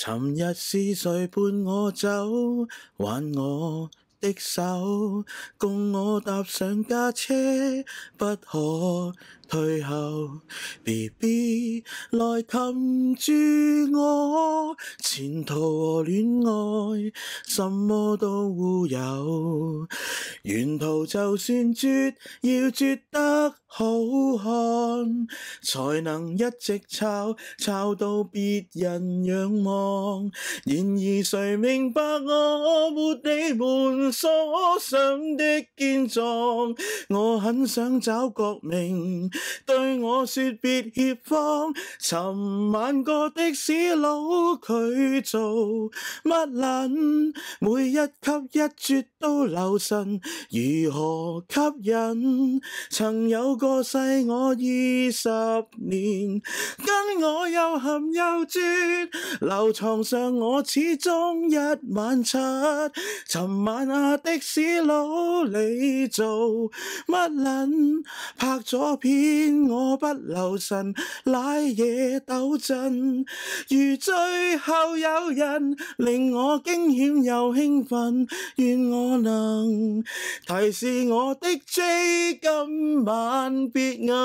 寻日是谁伴我走，挽我的手，共我踏上家车，不可退后。b b 来擒住我，前途和恋爱，什么都会有。沿途就算绝，要绝得好。才能一直抄抄到别人仰望。然而谁明白我没你们所想的健壮？我很想找国明对我说别协慌，寻万个的士佬，佢做乜捻？每一级一绝都留神，如何吸引？曾有个细我意。十年跟我又含又绝，留床上我始终一晚七。寻晚啊的士佬你做乜撚？拍咗片我不留神，奶嘢抖震。如最后有人令我惊险又兴奋，愿我能提示我的 J 今晚别硬。